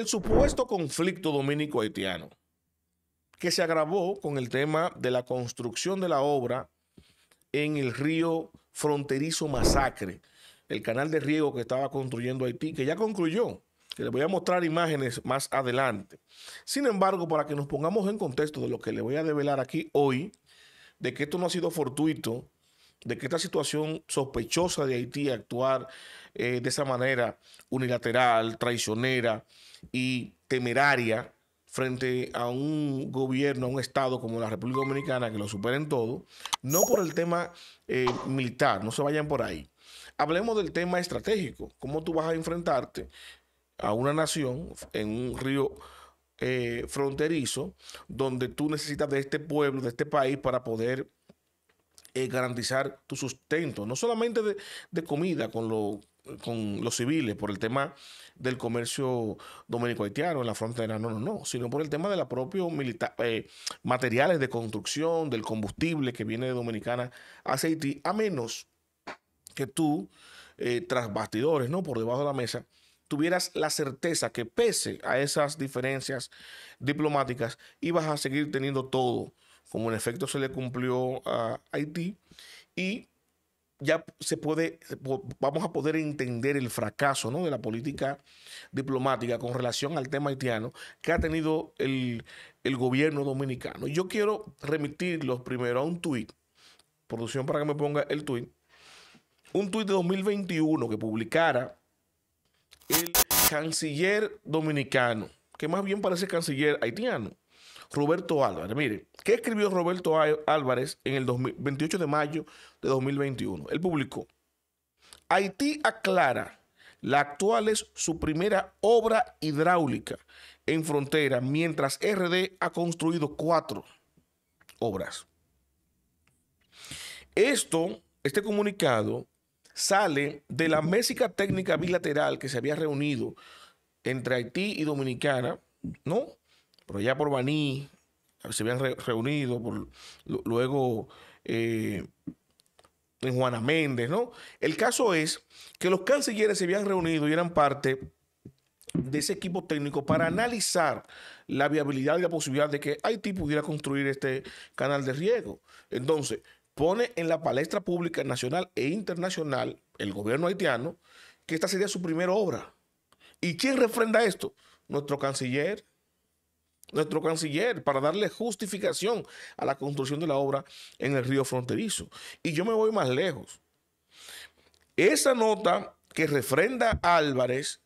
el supuesto conflicto dominico-haitiano, que se agravó con el tema de la construcción de la obra en el río fronterizo Masacre, el canal de riego que estaba construyendo Haití, que ya concluyó, que les voy a mostrar imágenes más adelante. Sin embargo, para que nos pongamos en contexto de lo que le voy a develar aquí hoy, de que esto no ha sido fortuito, de que esta situación sospechosa de Haití actuar eh, de esa manera unilateral, traicionera y temeraria frente a un gobierno, a un Estado como la República Dominicana, que lo superen todo, no por el tema eh, militar, no se vayan por ahí. Hablemos del tema estratégico, cómo tú vas a enfrentarte a una nación en un río eh, fronterizo, donde tú necesitas de este pueblo, de este país, para poder eh, garantizar tu sustento, no solamente de, comida con, los civiles por el tema del comercio dominico haitiano en la frontera, no, no, no, sino por el tema de los propios eh, materiales de construcción, del combustible que viene de Dominicana hacia Haití, a menos que tú, eh, tras bastidores, ¿no? Por debajo de la mesa, tuvieras la certeza que pese a esas diferencias diplomáticas, ibas a seguir teniendo todo como en efecto se le cumplió a Haití, y ya se puede, vamos a poder entender el fracaso ¿no? de la política diplomática con relación al tema haitiano que ha tenido el, el gobierno dominicano. Yo quiero remitirlos primero a un tuit, producción para que me ponga el tuit, un tuit de 2021 que publicara el canciller dominicano, que más bien parece canciller haitiano, Roberto Álvarez. Mire, ¿qué escribió Roberto Álvarez en el 28 de mayo de 2021? Él publicó, Haití aclara, la actual es su primera obra hidráulica en frontera, mientras RD ha construido cuatro obras. Esto, este comunicado, sale de la mesa técnica bilateral que se había reunido entre Haití y Dominicana, ¿no? Pero ya por Baní se habían reunido, luego eh, en Juana Méndez, ¿no? El caso es que los cancilleres se habían reunido y eran parte de ese equipo técnico para analizar la viabilidad y la posibilidad de que Haití pudiera construir este canal de riego. Entonces, pone en la palestra pública nacional e internacional el gobierno haitiano que esta sería su primera obra. ¿Y quién refrenda esto? Nuestro canciller, nuestro canciller para darle justificación a la construcción de la obra en el río fronterizo. Y yo me voy más lejos. Esa nota que refrenda Álvarez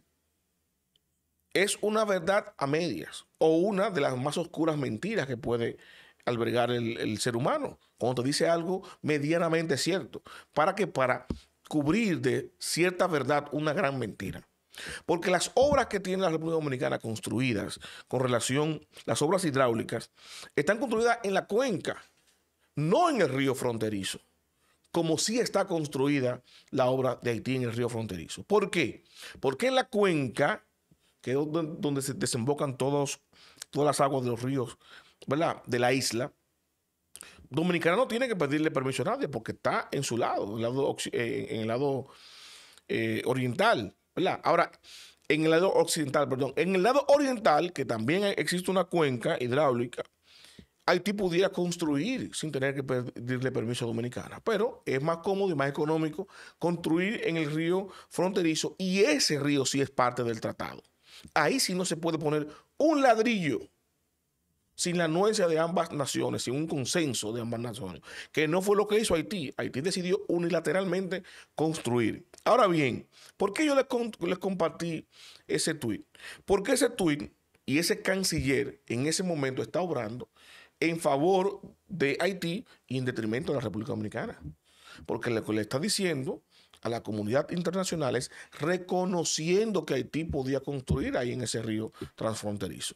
es una verdad a medias o una de las más oscuras mentiras que puede albergar el, ser humano, cuando te dice algo medianamente cierto, para que para cubrir de cierta verdad una gran mentira. Porque las obras que tiene la República Dominicana construidas con relación, las obras hidráulicas, están construidas en la cuenca, no en el río fronterizo, como sí está construida la obra de Haití en el río fronterizo. ¿Por qué? Porque en la cuenca, que es donde se desembocan todos, todas las aguas de los ríos, ¿verdad? De la isla, Dominicana no tiene que pedirle permiso a nadie porque está en su lado, en el lado, eh, eh, oriental. Ahora, en el lado occidental, perdón, en el lado oriental, que también existe una cuenca hidráulica, Haití pudiera construir sin tener que pedirle permiso a Dominicana, pero es más cómodo y más económico construir en el río fronterizo y ese río sí es parte del tratado. Ahí sí no se puede poner un ladrillo sin la anuencia de ambas naciones, sin un consenso de ambas naciones, que no fue lo que hizo Haití. Haití decidió unilateralmente construir. Ahora bien, ¿por qué yo les, compartí ese tuit? Porque ese tuit y ese canciller en ese momento está obrando en favor de Haití y en detrimento de la República Dominicana. Porque lo que le está diciendo a la comunidad internacional es reconociendo que Haití podía construir ahí en ese río transfronterizo.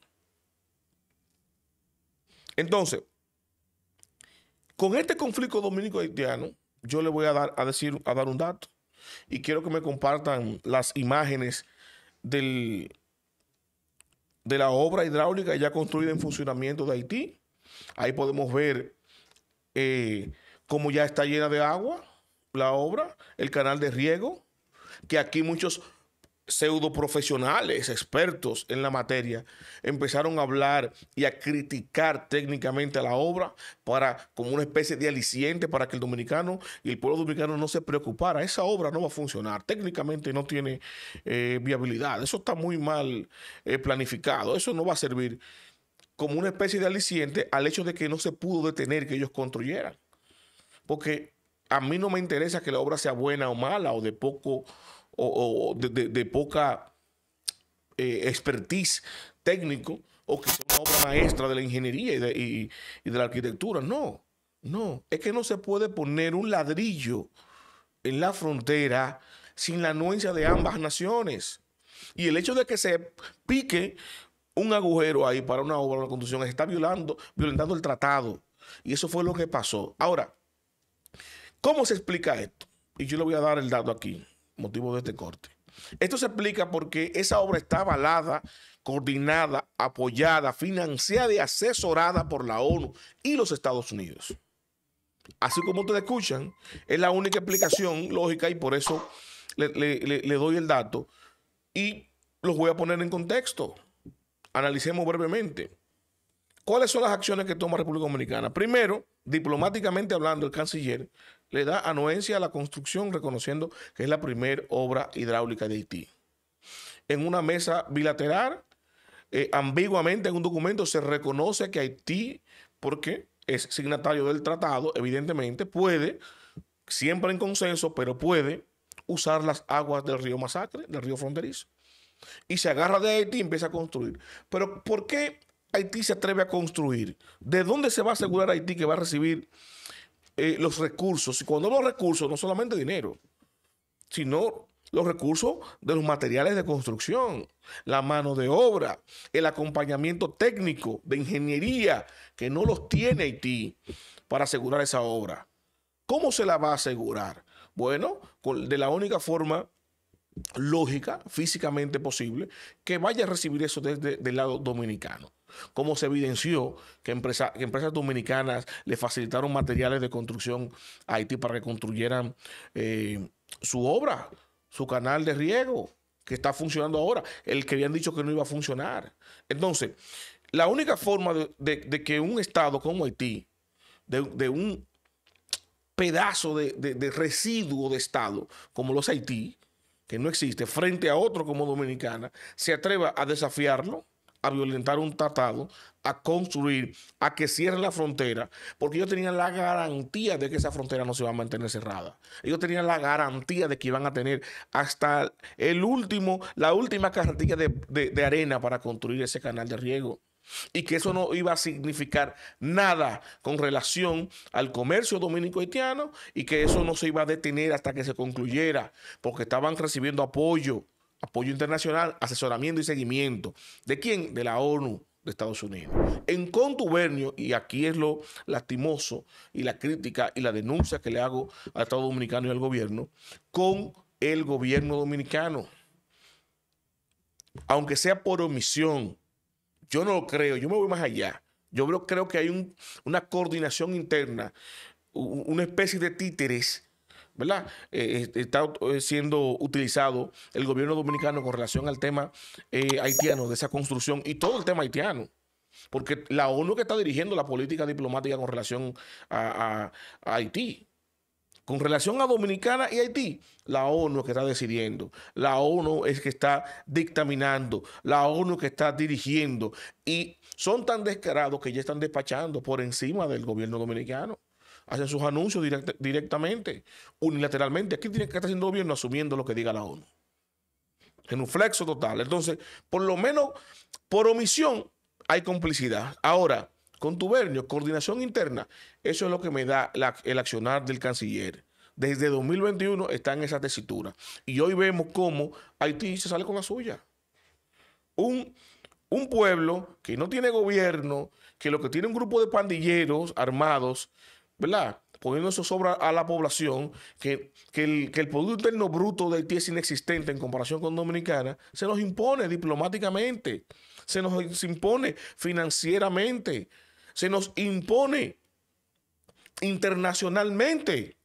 Entonces, con este conflicto dominico-haitiano, yo le voy a dar, a decir, a dar un dato. Y quiero que me compartan las imágenes del, de la obra hidráulica ya construida en funcionamiento de Haití. Ahí podemos ver eh, cómo ya está llena de agua la obra, el canal de riego, que aquí muchos profesionales expertos en la materia, empezaron a hablar y a criticar técnicamente a la obra para como una especie de aliciente para que el dominicano y el pueblo dominicano no se preocupara. Esa obra no va a funcionar, técnicamente no tiene eh, viabilidad, eso está muy mal eh, planificado, eso no va a servir como una especie de aliciente al hecho de que no se pudo detener que ellos construyeran. Porque a mí no me interesa que la obra sea buena o mala o de poco o, de, poca eh, expertise técnico o que sea una obra maestra de la ingeniería y de, la arquitectura. No, no, es que no se puede poner un ladrillo en la frontera sin la anuencia de ambas naciones. Y el hecho de que se pique un agujero ahí para una obra, una construcción, está violando, violentando el tratado. Y eso fue lo que pasó. Ahora, ¿cómo se explica esto? Y yo le voy a dar el dato aquí motivo de este corte. Esto se explica porque esa obra está avalada, coordinada, apoyada, financiada y asesorada por la ONU y los Estados Unidos. Así como ustedes escuchan, es la única explicación lógica y por eso le, doy el dato y los voy a poner en contexto. Analicemos brevemente. ¿Cuáles son las acciones que toma República Dominicana? Primero, diplomáticamente hablando, el canciller le da anuencia a la construcción, reconociendo que es la primera obra hidráulica de Haití. En una mesa bilateral, eh, ambiguamente en un documento se reconoce que Haití, porque es signatario del tratado, evidentemente puede, siempre en consenso, pero puede usar las aguas del río Masacre, del río fronterizo. Y se agarra de Haití y empieza a construir. Pero ¿por qué Haití se atreve a construir? ¿De dónde se va a asegurar Haití que va a recibir eh, los recursos? Y cuando los recursos, no solamente dinero, sino los recursos de los materiales de construcción, la mano de obra, el acompañamiento técnico de ingeniería que no los tiene Haití para asegurar esa obra. ¿Cómo se la va a asegurar? Bueno, de la única forma lógica, físicamente posible, que vaya a recibir eso desde el lado dominicano cómo se evidenció que, empresas dominicanas le facilitaron materiales de construcción a Haití para que construyeran eh, su obra, su canal de riego, que está funcionando ahora, el que habían dicho que no iba a funcionar. Entonces, la única forma de, que un Estado como Haití, de, de un pedazo de, residuo de Estado como los Haití, que no existe, frente a otro como Dominicana, se atreva a desafiarlo, a violentar un tratado, a construir, a que cierren la frontera, porque ellos tenían la garantía de que esa frontera no se iba a mantener cerrada. Ellos tenían la garantía de que iban a tener hasta el último, la última carretilla de, de arena para construir ese canal de riego. Y que eso no iba a significar nada con relación al comercio dominico haitiano y que eso no se iba a detener hasta que se concluyera, porque estaban recibiendo apoyo apoyo internacional, asesoramiento y seguimiento. ¿De quién? De la ONU de Estados Unidos. En contubernio, y aquí es lo lastimoso y la crítica y la denuncia que le hago al Estado Dominicano y al gobierno, con el gobierno dominicano. Aunque sea por omisión, yo no lo creo, yo me voy más allá. Yo creo que hay una coordinación interna, una especie de títeres ¿verdad? Eh, está eh, siendo utilizado el gobierno dominicano con relación al tema eh, haitiano, de esa construcción y todo el tema haitiano. Porque la ONU que está dirigiendo la política diplomática con relación a, Haití. Con relación a Dominicana y Haití, la ONU que está decidiendo, la ONU es que está dictaminando, la ONU que está dirigiendo. Y son tan descarados que ya están despachando por encima del gobierno dominicano hacen sus anuncios directamente, unilateralmente. Aquí tiene que estar haciendo gobierno asumiendo lo que diga la ONU. En un flexo total. Entonces, por lo menos por omisión hay complicidad. Ahora, con coordinación interna, eso es lo que me da el accionar del canciller. Desde 2021 está en esa tesitura. Y hoy vemos cómo Haití se sale con la suya. Un, un pueblo que no tiene gobierno, que lo que tiene un grupo de pandilleros armados, ¿verdad? Poniendo eso sobra a la población, que, el, que Producto Interno Bruto de Haití es inexistente en comparación con Dominicana, se nos impone diplomáticamente, se nos impone financieramente, se nos impone internacionalmente.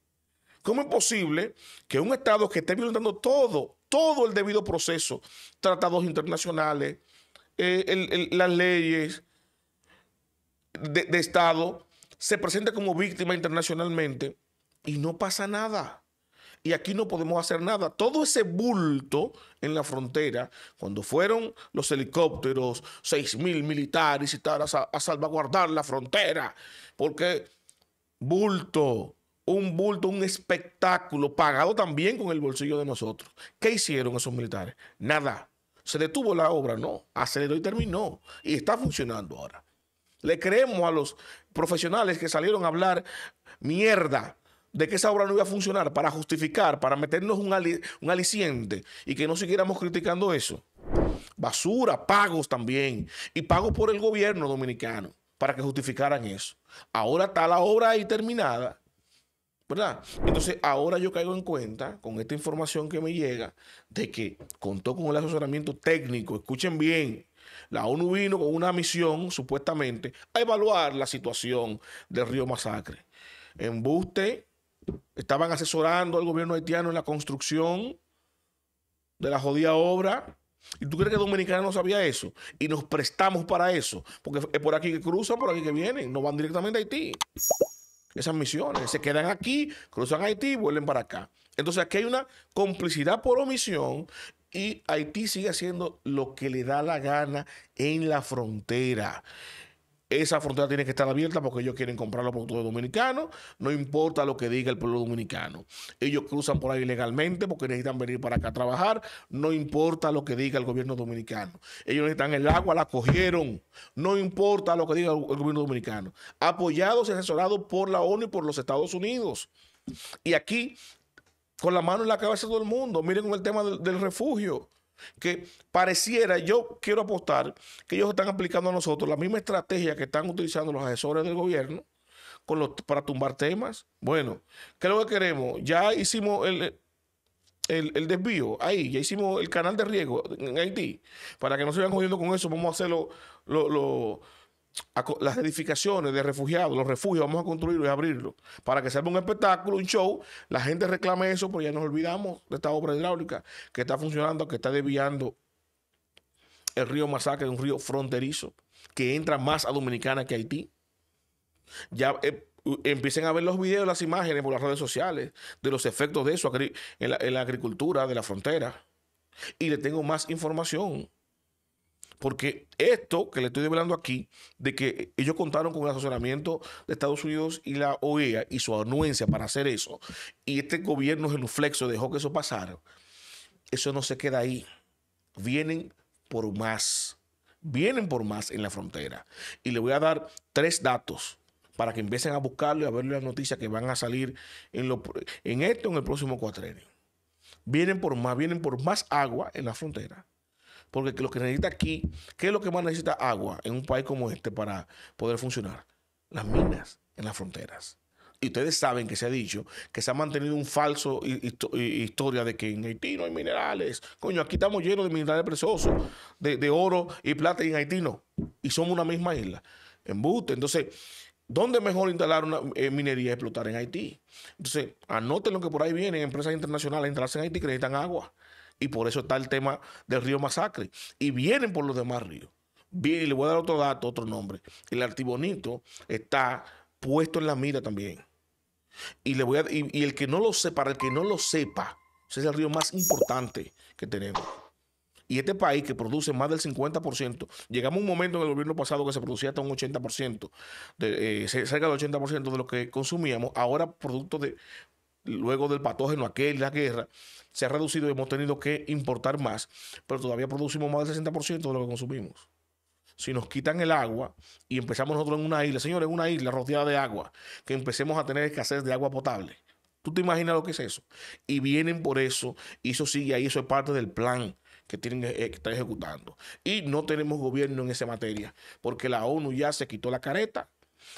¿Cómo es posible que un Estado que esté violentando todo, todo el debido proceso, tratados internacionales, eh, las leyes de Estado, se presenta como víctima internacionalmente y no pasa nada. Y aquí no podemos hacer nada. Todo ese bulto en la frontera, cuando fueron los helicópteros, 6.000 militares y a, a salvaguardar la frontera, porque bulto, un bulto, un espectáculo pagado también con el bolsillo de nosotros. ¿Qué hicieron esos militares? Nada. Se detuvo la obra, no. Aceleró y terminó. Y está funcionando ahora. Le creemos a los profesionales que salieron a hablar mierda de que esa obra no iba a funcionar para justificar, para meternos un, aliciente y que no siguiéramos criticando eso. Basura, pagos también. Y pagos por el gobierno dominicano para que justificaran eso. Ahora está la obra ahí terminada, ¿verdad? Entonces ahora yo caigo en cuenta con esta información que me llega de que contó con el asesoramiento técnico, escuchen bien, la ONU vino con una misión, supuestamente, a evaluar la situación del río Masacre. En Buste, estaban asesorando al gobierno haitiano en la construcción de la jodida obra. ¿Y tú crees que dominicano no sabía eso? Y nos prestamos para eso. Porque es por aquí que cruzan, por aquí que vienen. No van directamente a Haití. Esas misiones. Se quedan aquí, cruzan a Haití y vuelven para acá. Entonces aquí hay una complicidad por omisión y Haití sigue haciendo lo que le da la gana en la frontera. Esa frontera tiene que estar abierta porque ellos quieren comprar los productos dominicanos, no importa lo que diga el pueblo dominicano. Ellos cruzan por ahí ilegalmente porque necesitan venir para acá a trabajar, no importa lo que diga el gobierno dominicano. Ellos necesitan el agua, la cogieron, no importa lo que diga el gobierno dominicano. Apoyados y asesorados por la ONU y por los Estados Unidos. Y aquí con la mano en la cabeza de todo el mundo. Miren con el tema del, refugio que pareciera, yo quiero apostar que ellos están aplicando a nosotros la misma estrategia que están utilizando los asesores del gobierno para tumbar temas. Bueno, ¿qué es lo que queremos? Ya hicimos el, el, desvío ahí, ya hicimos el canal de riesgo en Haití. Para que no se vayan jodiendo con eso, vamos a hacerlo lo, las edificaciones de refugiados, los refugios, vamos a construirlos y abrirlos para que sea un espectáculo, un show. La gente reclame eso, porque ya nos olvidamos de esta obra hidráulica que está funcionando, que está desviando el río Masacre, un río fronterizo que entra más a Dominicana que a Haití. Ya eh, empiecen a ver los videos, las imágenes por las redes sociales de los efectos de eso en la agricultura de la frontera. Y le tengo más información. Porque esto que le estoy develando aquí, de que ellos contaron con el asesoramiento de Estados Unidos y la OEA y su anuencia para hacer eso, y este gobierno flexo, dejó que eso pasara, eso no se queda ahí. Vienen por más. Vienen por más en la frontera. Y le voy a dar tres datos para que empiecen a buscarlo y a ver las noticias que van a salir en, lo, en esto en el próximo cuatrenio. Vienen por más, vienen por más agua en la frontera porque lo que necesita aquí, ¿qué es lo que más necesita agua en un país como este para poder funcionar? Las minas en las fronteras. Y ustedes saben que se ha dicho que se ha mantenido un falso historia de que en Haití no hay minerales. Coño, aquí estamos llenos de minerales preciosos, de, oro y plata y en Haití no. Y somos una misma isla. Embuste. Entonces, ¿Dónde mejor instalar una eh, minería y explotar en Haití? Entonces, anoten lo que por ahí vienen, empresas internacionales a instalarse en Haití que necesitan agua. Y por eso está el tema del río Masacre. Y vienen por los demás ríos. Bien, y le voy a dar otro dato, otro nombre. El Artibonito está puesto en la mira también. Y, le voy a, el que no lo sepa, el que no lo sepa, ese es el río más importante que tenemos. Y este país que produce más del 50%, llegamos a un momento en el gobierno pasado que se producía hasta un 80%, de, eh, cerca del 80% de lo que consumíamos, ahora producto de luego del patógeno aquel, la guerra, se ha reducido y hemos tenido que importar más, pero todavía producimos más del 60% de lo que consumimos. Si nos quitan el agua y empezamos nosotros en una isla, señores, una isla rodeada de agua, que empecemos a tener escasez de agua potable. ¿Tú te imaginas lo que es eso? Y vienen por eso, y eso sigue ahí, eso es parte del plan que tienen eh, que estar ejecutando. Y no tenemos gobierno en esa materia, porque la ONU ya se quitó la careta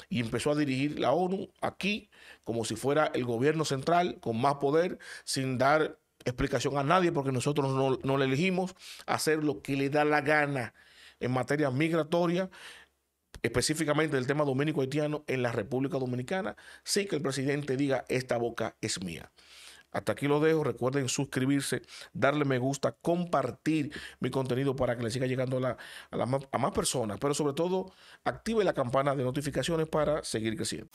y empezó a dirigir la ONU aquí como si fuera el gobierno central con más poder, sin dar explicación a nadie porque nosotros no, le elegimos hacer lo que le da la gana en materia migratoria, específicamente del tema dominico haitiano en la República Dominicana, sí que el presidente diga, esta boca es mía. Hasta aquí lo dejo. Recuerden suscribirse, darle me gusta, compartir mi contenido para que le siga llegando a, más personas. Pero sobre todo, active la campana de notificaciones para seguir creciendo.